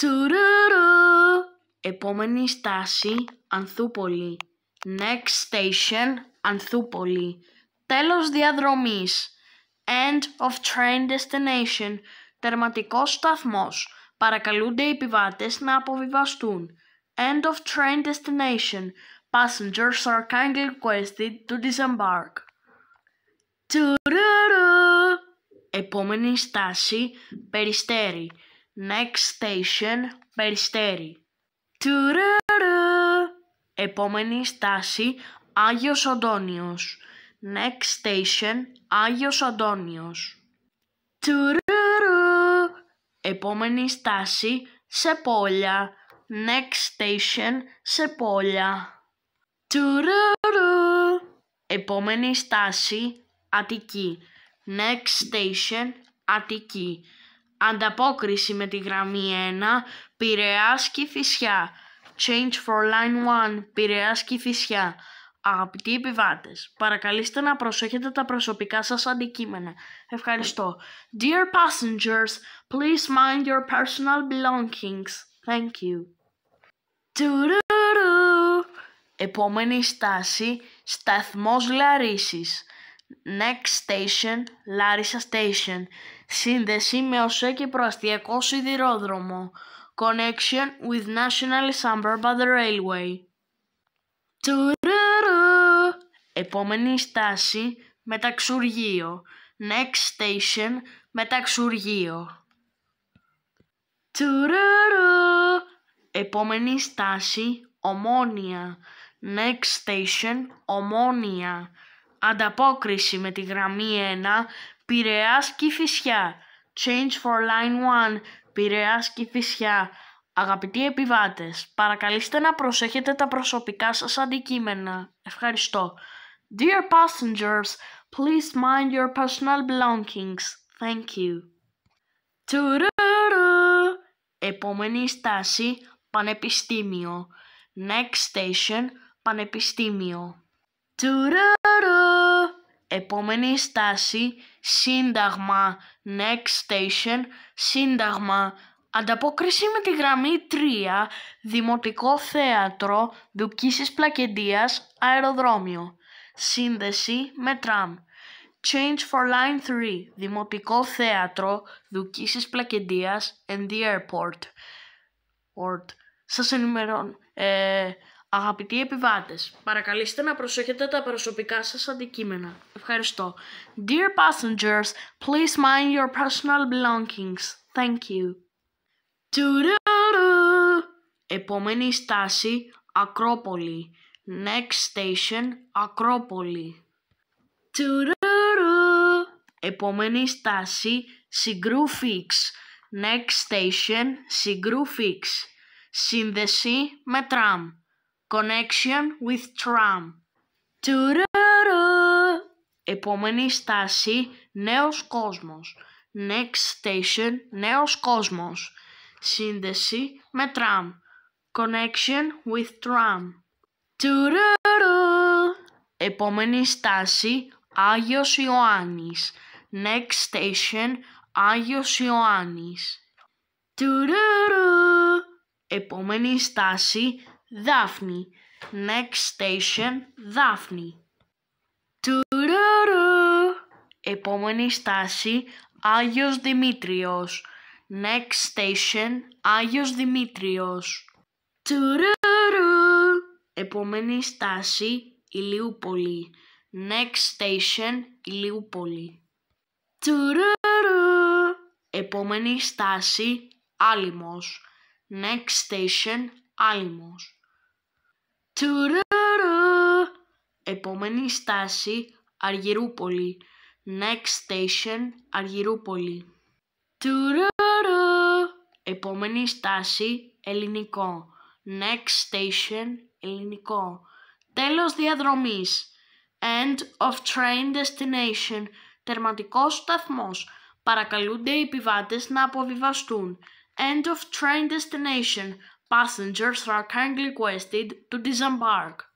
Τουρουρου. Επόμενη στάση Ανθούπολη. Next station Ανθούπολη. Τέλος διαδρομής. End of train destination. Τερματικός σταθμός. Παρακαλούνται οι επιβάτες να αποβιβαστούν. End of train destination. Passengers are kindly requested to disembark. Τουρουρου. Επόμενη στάση Περιστέρι. Next station, Περιστέρι. Τουρουρου. Επόμενη στάση, Άγιος Αντώνιος. Next station, Άγιος Αντώνιος. Τουρουρου. Επόμενη στάση, Σεπόλια. Next station, Σεπόλια. Τουρουρου. Επόμενη στάση, Αττική. Next station, Αττική. Ανταπόκριση με τη γραμμή 1, Πειραιάς και Change for line 1, Πειραιάς και Φυσιά. Αγαπητοί επιβάτες, παρακαλείστε να προσέχετε τα προσωπικά σας αντικείμενα. Ευχαριστώ. Dear passengers, please mind your personal belongings. Thank you. Επόμενη στάση, σταθμός Λαρίσης. Next station, Larissa Station. Σύνδεση με ΟΣΕ και προαστιακό σιδηρόδρομο. Connection with National Summer by the Railway. Επόμενη στάση, Μεταξουργείο. Next station, Μεταξουργείο. Τουρουρου. Επόμενη στάση, Ομόνια. Next station, Ομόνια. Ανταπόκριση με τη γραμμή 1 Πειραιάς και Φυσιά. Change for line 1 Πειραιάς και Φυσιά. Αγαπητοί επιβάτες, παρακαλείστε να προσέχετε τα προσωπικά σας αντικείμενα. Ευχαριστώ. Dear passengers, please mind your personal belongings. Thank you. Επόμενη στάση, Πανεπιστήμιο. Next station, Πανεπιστήμιο. Επόμενη στάση, σύνταγμα, next station, σύνταγμα, ανταπόκριση με τη γραμμή 3, δημοτικό θέατρο, Δουκίσης Πλακεντίας, αεροδρόμιο, σύνδεση με τραμ. Change for Line 3, Δημοτικό Θέατρο, Δουκίσης Πλακεντίας and the Airport. Σας ενημερώνω. Ε, Αγαπητοί επιβάτες, παρακαλείστε να προσέχετε τα προσωπικά σας αντικείμενα. Ευχαριστώ. Dear passengers, please mind your personal belongings. Thank you. Επόμενη στάση, Ακρόπολη. Next station, Ακρόπολη. Επόμενη στάση, Συγκρούφιξ. Next station, Συγκρούφιξ. Σύνδεση με τραμ. Connection with tram. Επόμενη στάση, νέος κόσμος. Next station, νέος κόσμος. Σύνδεση με tram Connection with tram. Επόμενη στάση, Άγιος Ιωάννης. Next station, Άγιος Ιωάννης. Επόμενη στάση, Δάφνη, Next station, Δάφνη. Τουρουρου. Επόμενη στάση, Άγιος Δημήτριος. Next station, Άγιος Δημήτριος. Τουρουρου. Επόμενη στάση, Ηλιούπολη. Next station, Ηλιούπολη. Τουρουρου. Επόμενη στάση, Άλυμος. Next station, Άλυμος. Επόμενη στάση Αργυρούπολη. Next station Αργυρούπολη. Επόμενη στάση Ελληνικό. Next station Ελληνικό. Τέλος διαδρομής. End of train destination. Τερματικός σταθμός. Παρακαλούνται οι επιβάτες να αποβιβαστούν. End of train destination. Passengers are kindly requested to disembark.